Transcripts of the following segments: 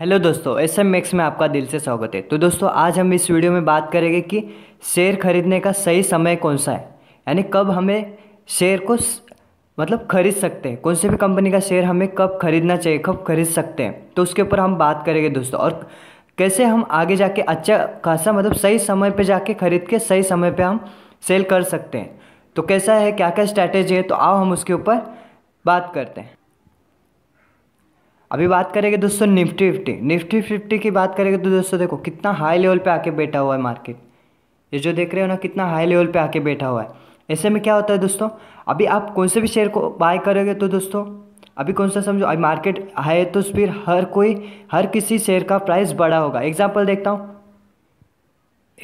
hello दोस्तों S M max में आपका दिल से स्वागत है तो दोस्तों आज हम इस वीडियो में बात करेंगे कि शेयर खरीदने का सही समय कौन सा है यानी कब हमें शेयर को मतलब खरीद सकते हैं कौन से भी कंपनी का शेयर हमें कब खरीदना चाहिए कब खरीद सकते हैं तो उसके ऊपर हम बात करेंगे दोस्तों और कैसे हम आगे जाके अच्छा खासा मतलब सही समय पर जाके खरीद के सही समय पर हम सेल कर सकते हैं तो कैसा है क्या क्या स्ट्रैटेजी है तो आओ हम उसके ऊपर बात करते हैं अभी बात करेंगे दोस्तों निफ्टी फिफ्टी निफ्टी फिफ्टी की बात करेंगे तो दोस्तों देखो कितना हाई लेवल पे आके बैठा हुआ है मार्केट ये जो देख रहे हो ना कितना हाई लेवल पे आके बैठा हुआ है ऐसे में क्या होता है दोस्तों अभी आप कौन से भी शेयर को बाय करोगे तो दोस्तों अभी कौन सा समझो अभी मार्केट है तो फिर हर कोई हर किसी शेयर का प्राइस बड़ा होगा एग्जाम्पल देखता हूँ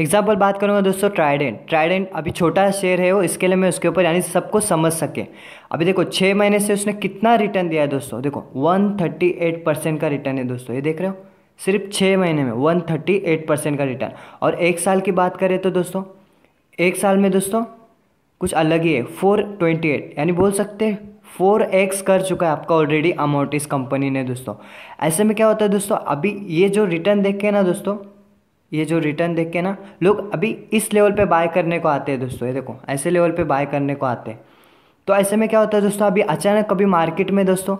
एग्जाम्पल बात करूँगा दोस्तों ट्राइडेंट ट्राइडेंट अभी छोटा शेयर है वो इसके लिए मैं उसके ऊपर यानी सबको समझ सके अभी देखो छः महीने से उसने कितना रिटर्न दिया है दोस्तों देखो वन थर्टी एट परसेंट का रिटर्न है दोस्तों ये देख रहे हो सिर्फ छः महीने में वन थर्टी एट परसेंट का रिटर्न और एक साल की बात करें तो दोस्तों एक साल में दोस्तों कुछ अलग ही है फोर ट्वेंटी एट यानी बोल सकते हैं फोर एक्स कर चुका है आपका ऑलरेडी अमाउंट इस कंपनी ने दोस्तों ऐसे में क्या होता है दोस्तों अभी ये जो रिटर्न देख के ना दोस्तों ये जो रिटर्न देख के ना लोग अभी इस लेवल पे बाय करने को आते हैं दोस्तों ये देखो ऐसे लेवल पे बाय करने को आते हैं तो ऐसे में क्या होता है दोस्तों अभी अचानक कभी मार्केट में दोस्तों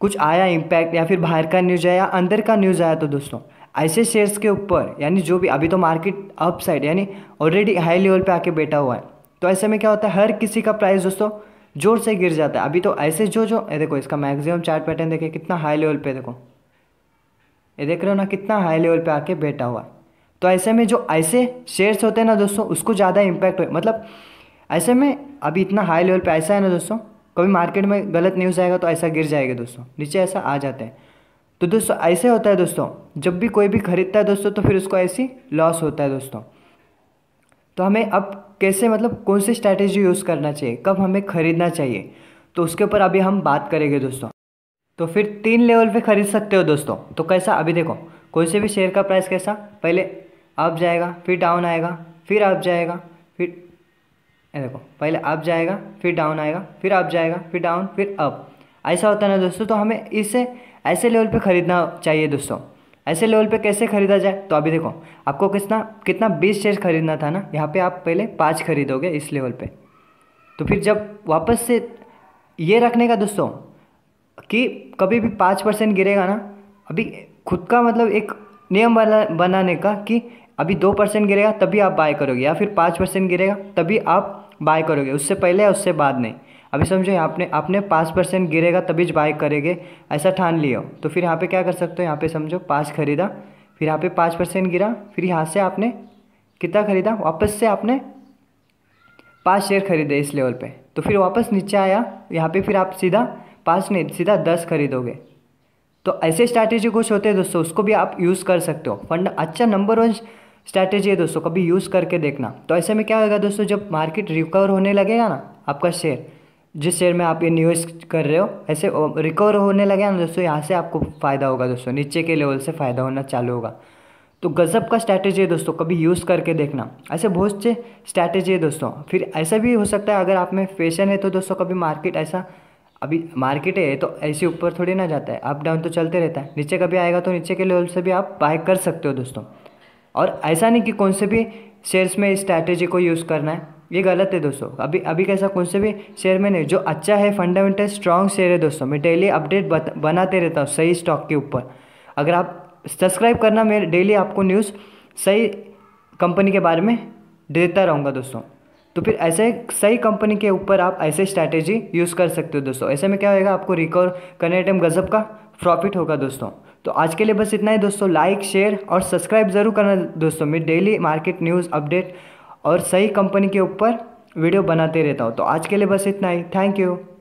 कुछ आया इम्पैक्ट या फिर बाहर का न्यूज़ आया अंदर का न्यूज़ आया तो दोस्तों ऐसे शेयर्स के ऊपर यानी जो भी अभी तो मार्केट अप यानी ऑलरेडी हाई लेवल पर आके बैठा हुआ है तो ऐसे में क्या होता है हर किसी का प्राइस दोस्तों जोर से गिर जाता है अभी तो ऐसे जो जो ये देखो इसका मैक्सिमम चार्ट पैटर्न देखे कितना हाई लेवल पे देखो ये देख रहे हो ना कितना हाई लेवल पे आके बैठा हुआ है तो ऐसे में जो ऐसे शेयर्स होते हैं ना दोस्तों उसको ज़्यादा इम्पैक्ट हो मतलब ऐसे में अभी इतना हाई लेवल पे ऐसा है ना दोस्तों कभी मार्केट में गलत न्यूज़ आएगा तो ऐसा गिर जाएगा दोस्तों नीचे ऐसा आ जाता है तो दोस्तों ऐसे होता है दोस्तों जब भी कोई भी खरीदता है दोस्तों तो फिर उसको ऐसी लॉस होता है दोस्तों तो हमें अब कैसे मतलब कौन सी स्ट्रैटेजी यूज़ करना चाहिए कब हमें खरीदना चाहिए तो उसके ऊपर अभी हम बात करेंगे दोस्तों तो फिर तीन लेवल पे खरीद सकते हो दोस्तों तो कैसा अभी देखो कोई से भी शेयर का प्राइस कैसा पहले अप जाएगा फिर डाउन आएगा फिर अप जाएगा फिर ये देखो पहले अप जाएगा फिर डाउन आएगा फिर अप जाएगा फिर डाउन फिर अप ऐसा होता है ना दोस्तों तो हमें इसे ऐसे लेवल पे ख़रीदना चाहिए दोस्तों ऐसे लेवल पे कैसे ख़रीदा जाए तो अभी देखो आपको कितना कितना बीस शेयर ख़रीदना था ना यहाँ पे आप पहले पाँच खरीदोगे इस लेवल पे तो फिर जब वापस से ये रखने का दोस्तों कि कभी भी पाँच परसेंट गिरेगा ना अभी खुद का मतलब एक नियम बना बनाने का कि अभी दो परसेंट गिरेगा तभी आप बाय करोगे या फिर पाँच परसेंट गिरेगा तभी आप बाय करोगे उससे पहले या उससे बाद नहीं अभी समझो आपने आपने पाँच परसेंट गिरेगा तभी बाय करेंगे ऐसा ठान लिया तो फिर यहाँ पे क्या कर सकते हो यहाँ पे समझो पाँच खरीदा फिर यहाँ पे पाँच परसेंट गिरा फिर यहाँ से आपने कितना खरीदा वापस से आपने पाँच शेयर खरीदे इस लेवल पर तो फिर वापस नीचे आया यहाँ पर फिर आप सीधा पाँच नहीं सीधा दस खरीदोगे तो ऐसे स्ट्रैटेजी कुछ होते हैं दोस्तों उसको भी आप यूज़ कर सकते हो फंड अच्छा नंबर वन स्ट्रैटेजी है दोस्तों कभी यूज़ करके देखना तो ऐसे में क्या होगा दोस्तों जब मार्केट रिकवर होने लगेगा ना आपका शेयर जिस शेयर में आप ये न्यूज कर रहे हो ऐसे रिकवर होने लगे ना दोस्तों यहाँ से आपको फ़ायदा होगा दोस्तों नीचे के लेवल से फ़ायदा होना चालू होगा तो गज़ब का स्ट्रैटेजी है दोस्तों कभी यूज़ करके देखना ऐसे बहुत से स्ट्रैटेजी है दोस्तों फिर ऐसा भी हो सकता है अगर आप में फैशन है तो दोस्तों कभी मार्केट ऐसा अभी मार्केट है तो ऐसे ऊपर थोड़ी ना जाता है अप डाउन तो चलते रहता है नीचे कभी आएगा तो नीचे के लेवल से भी आप बाय कर सकते हो दोस्तों और ऐसा नहीं कि कौन से भी शेयर्स में स्ट्रैटेजी को यूज़ करना है ये गलत है दोस्तों अभी अभी कैसा कौन से भी शेयर में नहीं जो अच्छा है फंडामेंटल स्ट्रॉन्ग शेयर है दोस्तों मैं डेली अपडेट बनाते रहता हूँ सही स्टॉक के ऊपर अगर आप सब्सक्राइब करना मेरे डेली आपको न्यूज़ सही कंपनी के बारे में देता रहूँगा दोस्तों तो फिर ऐसे सही कंपनी के ऊपर आप ऐसे स्ट्रैटेजी यूज़ कर सकते हो दोस्तों ऐसे में क्या होएगा आपको रिकवर करने टाइम गजब का प्रॉफिट होगा दोस्तों तो आज के लिए बस इतना ही दोस्तों लाइक शेयर और सब्सक्राइब ज़रूर करना दोस्तों मैं डेली मार्केट न्यूज़ अपडेट और सही कंपनी के ऊपर वीडियो बनाते रहता हूँ तो आज के लिए बस इतना ही थैंक यू